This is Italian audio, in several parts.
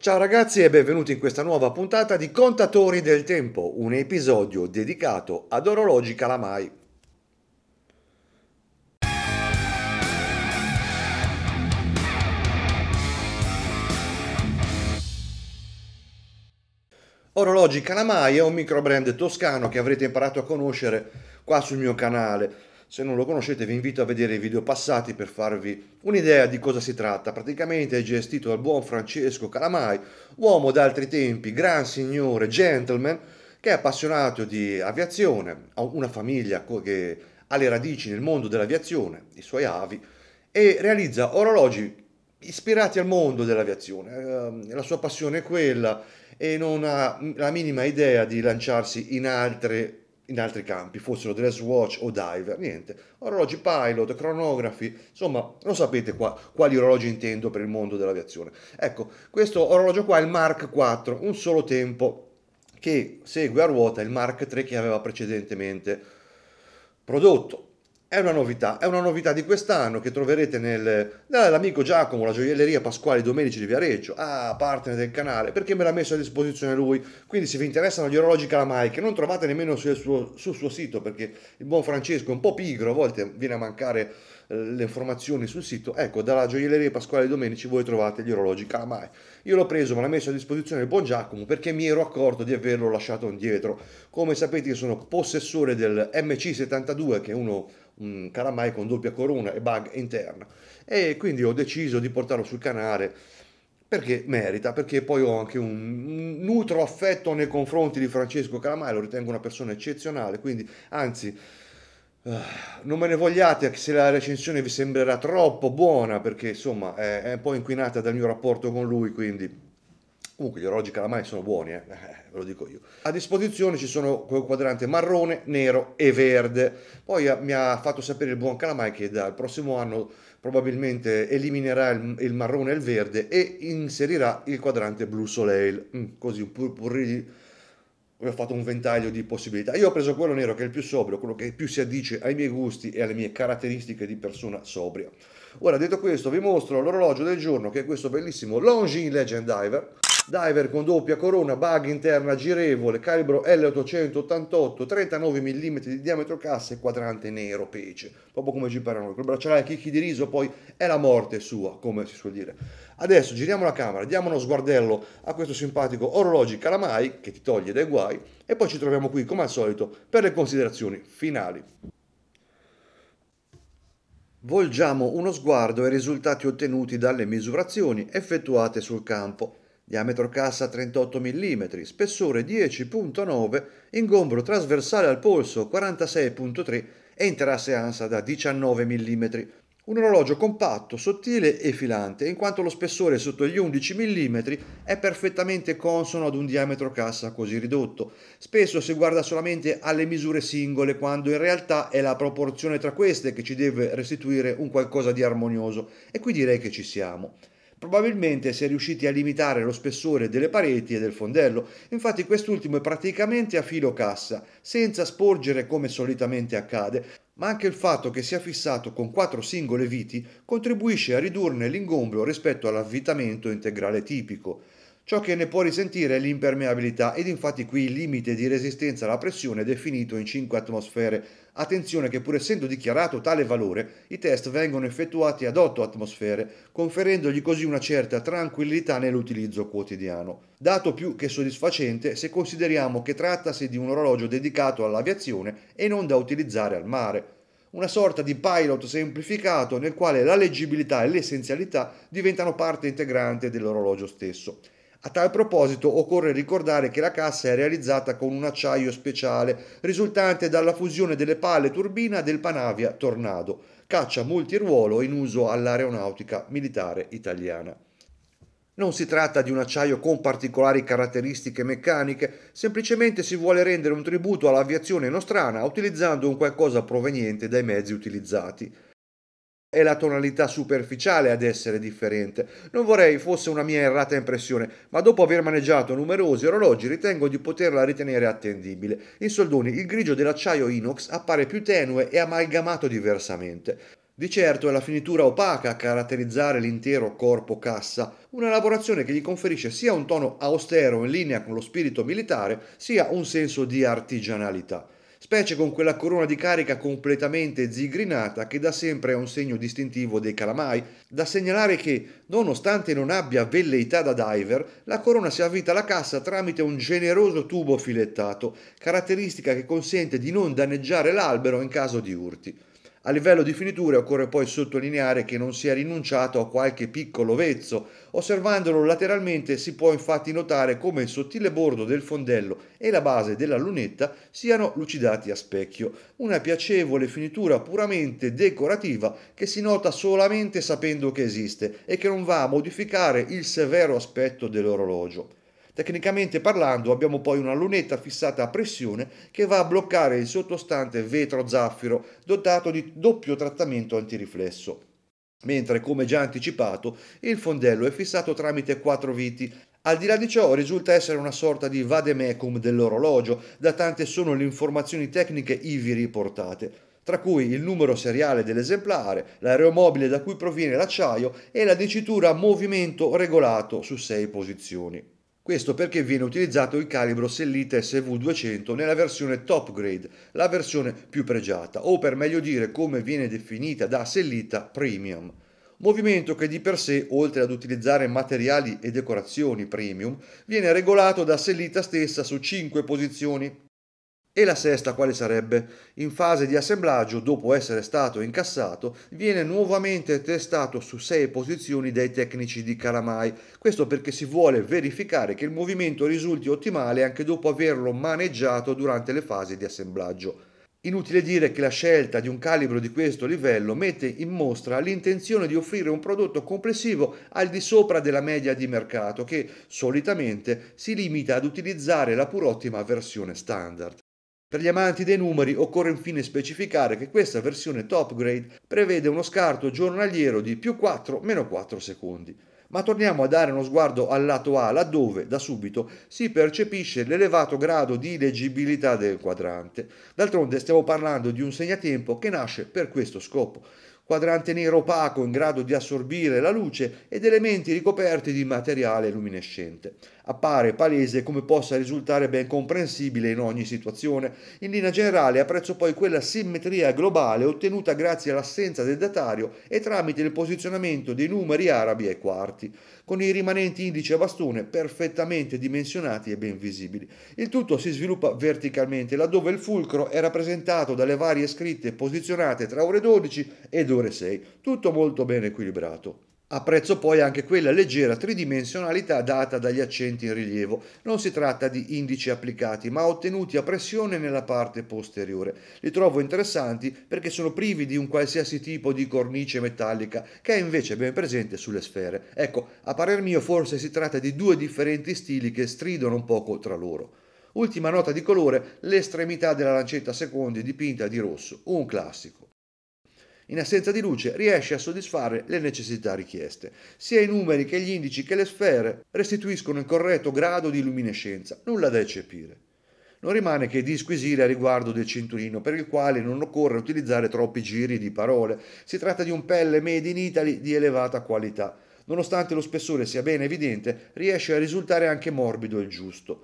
Ciao ragazzi e benvenuti in questa nuova puntata di Contatori del Tempo, un episodio dedicato ad orologi calamai. Orologi Calamai è un microbrand toscano che avrete imparato a conoscere qua sul mio canale se non lo conoscete vi invito a vedere i video passati per farvi un'idea di cosa si tratta. Praticamente è gestito dal buon Francesco Calamai, uomo d'altri tempi, gran signore, gentleman, che è appassionato di aviazione, ha una famiglia che ha le radici nel mondo dell'aviazione, i suoi avi, e realizza orologi ispirati al mondo dell'aviazione. Ehm, la sua passione è quella e non ha la minima idea di lanciarsi in altre in altri campi, fossero dress watch o diver, niente. Orologi pilot, cronografi, insomma, non sapete qua, quali orologi intendo per il mondo dell'aviazione. Ecco, questo orologio qua è il Mark 4, un solo tempo, che segue a ruota il Mark 3 che aveva precedentemente prodotto è una novità, è una novità di quest'anno che troverete nel, dall'amico Giacomo, la gioielleria Pasquale Domenici di Viareggio, ah, partner del canale, perché me l'ha messo a disposizione lui, quindi se vi interessano gli orologi calamai che non trovate nemmeno sul suo, sul suo sito, perché il buon Francesco è un po' pigro, a volte viene a mancare eh, le informazioni sul sito, ecco, dalla gioielleria Pasquale Domenici voi trovate gli orologi calamai. Io l'ho preso, me l'ha messo a disposizione il buon Giacomo perché mi ero accorto di averlo lasciato indietro. Come sapete io sono possessore del MC72 che è uno un caramai con doppia corona e bug interna. E quindi ho deciso di portarlo sul canale perché merita, perché poi ho anche un nutro affetto nei confronti di Francesco Calamai, lo ritengo una persona eccezionale, quindi anzi eh, non me ne vogliate se la recensione vi sembrerà troppo buona perché insomma è un po' inquinata dal mio rapporto con lui, quindi Comunque gli orologi calamai sono buoni, eh, eh, eh? ve lo dico io. A disposizione ci sono quel quadrante marrone, nero e verde. Poi eh, mi ha fatto sapere il buon calamai che dal prossimo anno probabilmente eliminerà il, il marrone e il verde e inserirà il quadrante blu soleil. Mm, così un pur, pur ho fatto un ventaglio di possibilità. Io ho preso quello nero che è il più sobrio, quello che più si addice ai miei gusti e alle mie caratteristiche di persona sobria. Ora, detto questo, vi mostro l'orologio del giorno che è questo bellissimo Longines Legend Diver diver con doppia corona, bug interna girevole, calibro L888, 39 mm di diametro cassa e quadrante nero pece, proprio come ci per noi. Col bracciale a chicchi di riso poi è la morte sua, come si suol dire. Adesso giriamo la camera, diamo uno sguardello a questo simpatico orologio calamai che ti toglie dai guai e poi ci troviamo qui come al solito per le considerazioni finali. Volgiamo uno sguardo ai risultati ottenuti dalle misurazioni effettuate sul campo diametro cassa 38 mm, spessore 10.9, ingombro trasversale al polso 46.3 e interasse ansa da 19 mm. Un orologio compatto, sottile e filante, in quanto lo spessore sotto gli 11 mm è perfettamente consono ad un diametro cassa così ridotto. Spesso si guarda solamente alle misure singole, quando in realtà è la proporzione tra queste che ci deve restituire un qualcosa di armonioso, e qui direi che ci siamo. Probabilmente si è riusciti a limitare lo spessore delle pareti e del fondello, infatti quest'ultimo è praticamente a filo cassa, senza sporgere come solitamente accade, ma anche il fatto che sia fissato con quattro singole viti contribuisce a ridurne l'ingombro rispetto all'avvitamento integrale tipico. Ciò che ne può risentire è l'impermeabilità ed infatti qui il limite di resistenza alla pressione è definito in 5 atmosfere Attenzione che pur essendo dichiarato tale valore, i test vengono effettuati ad 8 atmosfere, conferendogli così una certa tranquillità nell'utilizzo quotidiano. Dato più che soddisfacente se consideriamo che trattasi di un orologio dedicato all'aviazione e non da utilizzare al mare. Una sorta di pilot semplificato nel quale la leggibilità e l'essenzialità diventano parte integrante dell'orologio stesso. A tal proposito occorre ricordare che la cassa è realizzata con un acciaio speciale risultante dalla fusione delle palle turbina del Panavia Tornado, caccia multiruolo in uso all'aeronautica militare italiana. Non si tratta di un acciaio con particolari caratteristiche meccaniche, semplicemente si vuole rendere un tributo all'aviazione nostrana utilizzando un qualcosa proveniente dai mezzi utilizzati è la tonalità superficiale ad essere differente. Non vorrei fosse una mia errata impressione, ma dopo aver maneggiato numerosi orologi ritengo di poterla ritenere attendibile. In soldoni, il grigio dell'acciaio inox appare più tenue e amalgamato diversamente. Di certo è la finitura opaca a caratterizzare l'intero corpo cassa, una lavorazione che gli conferisce sia un tono austero in linea con lo spirito militare, sia un senso di artigianalità specie con quella corona di carica completamente zigrinata che da sempre è un segno distintivo dei calamai, da segnalare che, nonostante non abbia velleità da diver, la corona si avvita alla cassa tramite un generoso tubo filettato, caratteristica che consente di non danneggiare l'albero in caso di urti. A livello di finiture occorre poi sottolineare che non si è rinunciato a qualche piccolo vezzo. Osservandolo lateralmente si può infatti notare come il sottile bordo del fondello e la base della lunetta siano lucidati a specchio. Una piacevole finitura puramente decorativa che si nota solamente sapendo che esiste e che non va a modificare il severo aspetto dell'orologio. Tecnicamente parlando abbiamo poi una lunetta fissata a pressione che va a bloccare il sottostante vetro zaffiro dotato di doppio trattamento antiriflesso. Mentre, come già anticipato, il fondello è fissato tramite quattro viti al di là di ciò risulta essere una sorta di vademecum dell'orologio, da tante sono le informazioni tecniche ivi riportate, tra cui il numero seriale dell'esemplare, l'aeromobile da cui proviene l'acciaio e la dicitura movimento regolato su sei posizioni. Questo perché viene utilizzato il calibro Sellite SV200 nella versione top grade, la versione più pregiata, o per meglio dire come viene definita da Sellita Premium. Movimento che di per sé, oltre ad utilizzare materiali e decorazioni premium, viene regolato da Sellita stessa su 5 posizioni e la sesta quale sarebbe? In fase di assemblaggio, dopo essere stato incassato, viene nuovamente testato su sei posizioni dai tecnici di Calamai. Questo perché si vuole verificare che il movimento risulti ottimale anche dopo averlo maneggiato durante le fasi di assemblaggio. Inutile dire che la scelta di un calibro di questo livello mette in mostra l'intenzione di offrire un prodotto complessivo al di sopra della media di mercato che solitamente si limita ad utilizzare la pur ottima versione standard. Per gli amanti dei numeri occorre infine specificare che questa versione top grade prevede uno scarto giornaliero di più 4 meno 4 secondi. Ma torniamo a dare uno sguardo al lato A, laddove, da subito, si percepisce l'elevato grado di leggibilità del quadrante. D'altronde stiamo parlando di un segnatempo che nasce per questo scopo. Quadrante nero opaco in grado di assorbire la luce ed elementi ricoperti di materiale luminescente appare palese come possa risultare ben comprensibile in ogni situazione. In linea generale apprezzo poi quella simmetria globale ottenuta grazie all'assenza del datario e tramite il posizionamento dei numeri arabi e quarti, con i rimanenti indici a bastone perfettamente dimensionati e ben visibili. Il tutto si sviluppa verticalmente, laddove il fulcro è rappresentato dalle varie scritte posizionate tra ore 12 ed ore 6. Tutto molto ben equilibrato. Apprezzo poi anche quella leggera tridimensionalità data dagli accenti in rilievo. Non si tratta di indici applicati, ma ottenuti a pressione nella parte posteriore. Li trovo interessanti perché sono privi di un qualsiasi tipo di cornice metallica, che è invece ben presente sulle sfere. Ecco, a parer mio forse si tratta di due differenti stili che stridono un poco tra loro. Ultima nota di colore, l'estremità della lancetta secondi dipinta di rosso, un classico in assenza di luce, riesce a soddisfare le necessità richieste. Sia i numeri che gli indici che le sfere restituiscono il corretto grado di luminescenza, nulla da eccepire. Non rimane che disquisire a riguardo del cinturino, per il quale non occorre utilizzare troppi giri di parole. Si tratta di un pelle made in Italy di elevata qualità. Nonostante lo spessore sia ben evidente, riesce a risultare anche morbido e giusto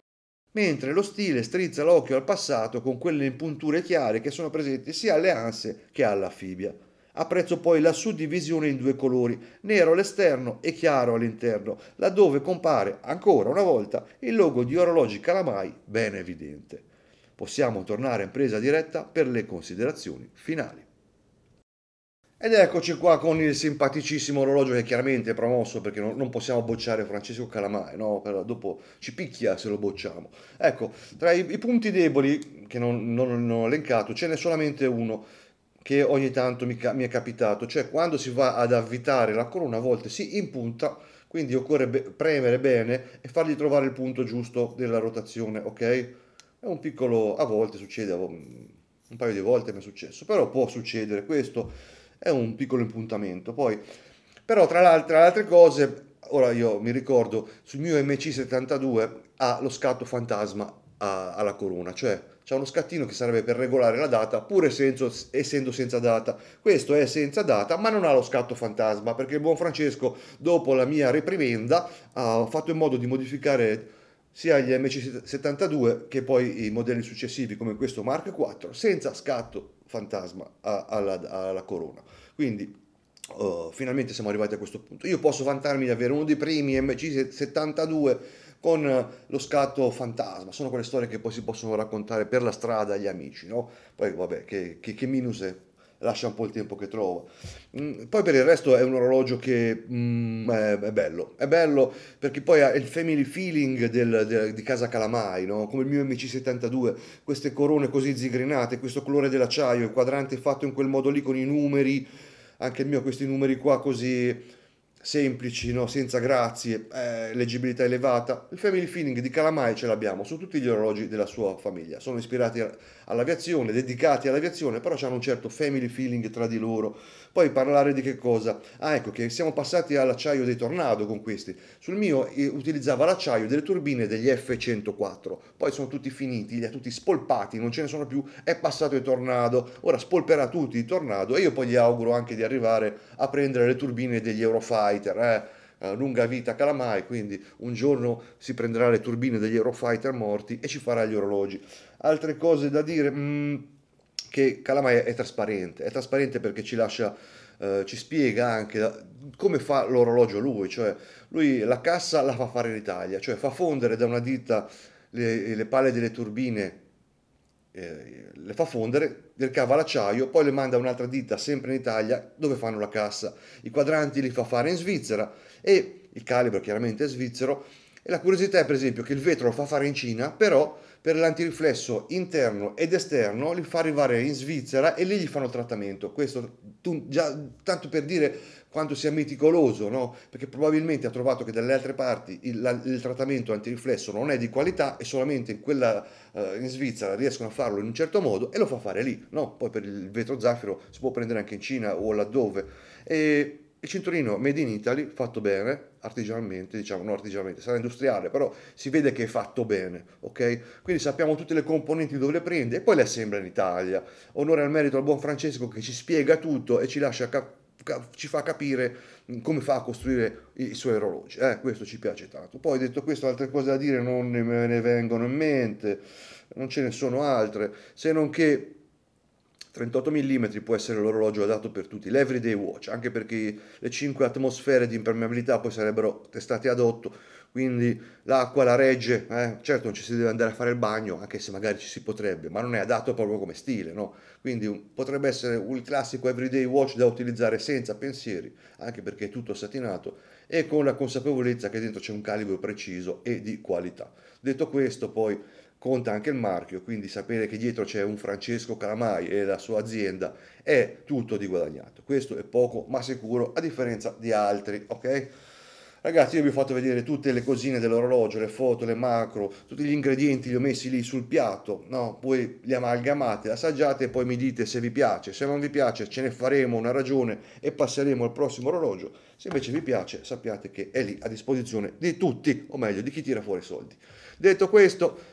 mentre lo stile strizza l'occhio al passato con quelle impunture chiare che sono presenti sia alle anse che alla fibia. Apprezzo poi la suddivisione in due colori, nero all'esterno e chiaro all'interno, laddove compare ancora una volta il logo di orologi Calamai ben evidente. Possiamo tornare in presa diretta per le considerazioni finali. Ed eccoci qua con il simpaticissimo orologio che è chiaramente è promosso perché non, possiamo bocciare Francesco Calamai, no? Però dopo ci picchia se lo bocciamo. Ecco, tra i, i punti deboli che non, non, non ho elencato ce n'è solamente uno che ogni tanto mi, mi, è capitato, cioè quando si va ad avvitare la corona a volte si impunta, quindi occorre be- premere bene e fargli trovare il punto giusto della rotazione, ok? È un piccolo, a volte succede, un paio di volte mi è successo, però può succedere, questo è un piccolo impuntamento. Poi, però tra le altre cose, ora io mi ricordo, sul mio MC72 ha lo scatto fantasma a, alla corona, cioè c'è uno scattino che serve per regolare la data, pur essendo, essendo senza data. Questo è senza data, ma non ha lo scatto fantasma, perché il buon Francesco, dopo la mia reprimenda, ha fatto in modo di modificare sia gli MC72 che poi i modelli successivi come questo Mark IV senza scatto fantasma alla, alla corona. Quindi uh, finalmente siamo arrivati a questo punto. Io posso vantarmi di avere uno dei primi MC72 con eh, lo scatto fantasma, sono quelle storie che poi si possono raccontare per la strada agli amici, no? Poi vabbè, che, che, che minus è? lascia un po' il tempo che trova. Mm, poi per il resto è un orologio che mm, è, è, bello, è bello perché poi ha il family feeling del, del, di casa Calamai, no? come il mio MC72, queste corone così zigrinate, questo colore dell'acciaio, il quadrante fatto in quel modo lì con i numeri, anche il mio questi numeri qua così semplici, no? senza grazie, eh, leggibilità elevata. Il family feeling di Calamai ce l'abbiamo su tutti gli orologi della sua famiglia. Sono ispirati all'aviazione, dedicati all'aviazione, però hanno un certo family feeling tra di loro. Poi parlare di che cosa? Ah, ecco che siamo passati all'acciaio dei Tornado con questi. Sul mio eh, utilizzava l'acciaio delle turbine degli F104. Poi sono tutti finiti, li ha tutti spolpati, non ce ne sono più. È passato il Tornado, ora spolperà tutti i Tornado e io poi gli auguro anche di arrivare a prendere le turbine degli Euro Eurofighter, eh, eh? lunga vita Calamai, quindi un giorno si prenderà le turbine degli Eurofighter morti e ci farà gli orologi. Altre cose da dire, mh, mm, che Calamai è trasparente, è trasparente perché ci lascia... Uh, ci spiega anche come fa l'orologio lui, cioè lui la cassa la fa fare in Italia, cioè fa fondere da una ditta le, le palle delle turbine eh, le fa fondere, le ricava l'acciaio, poi le manda a un'altra ditta sempre in Italia dove fanno la cassa. I quadranti li fa fare in Svizzera e il calibro chiaramente è svizzero. E la curiosità è per esempio che il vetro lo fa fare in Cina, però per l'antiriflesso interno ed esterno, li fa arrivare in Svizzera e lì gli fanno trattamento. Questo tu, già, tanto per dire quanto sia meticoloso, no? perché probabilmente ha trovato che dalle altre parti il, la, il trattamento antiriflesso non è di qualità e solamente in, quella, eh, in Svizzera riescono a farlo in un certo modo e lo fa fare lì. No? Poi per il vetro zaffiro si può prendere anche in Cina o laddove. E il cinturino Made in Italy, fatto bene, artigianalmente, diciamo, non artigianalmente, sarà industriale, però si vede che è fatto bene, ok? Quindi sappiamo tutte le componenti dove le prende e poi le assembla in Italia. Onore al merito al buon Francesco che ci spiega tutto e ci lascia capire ci fa capire come fa a costruire i suoi orologi. Eh, questo ci piace tanto. Poi detto questo, altre cose da dire non me ne vengono in mente, non ce ne sono altre, se non che 38 mm può essere l'orologio adatto per tutti, l'everyday watch, anche perché le 5 atmosfere di impermeabilità poi sarebbero testate ad 8, quindi l'acqua la regge, eh? certo non ci si deve andare a fare il bagno, anche se magari ci si potrebbe, ma non è adatto proprio come stile, no? Quindi potrebbe essere un classico everyday watch da utilizzare senza pensieri, anche perché è tutto satinato e con la consapevolezza che dentro c'è un calibro preciso e di qualità. Detto questo, poi conta anche il marchio, quindi sapere che dietro c'è un Francesco Calamai e la sua azienda è tutto di guadagnato. Questo è poco ma sicuro a differenza di altri, ok? Ragazzi, io vi ho fatto vedere tutte le cosine dell'orologio, le foto, le macro, tutti gli ingredienti li ho messi lì sul piatto, no? Poi li amalgamate, assaggiate e poi mi dite se vi piace. Se non vi piace ce ne faremo una ragione e passeremo al prossimo orologio. Se invece vi piace sappiate che è lì a disposizione di tutti, o meglio di chi tira fuori i soldi. Detto questo,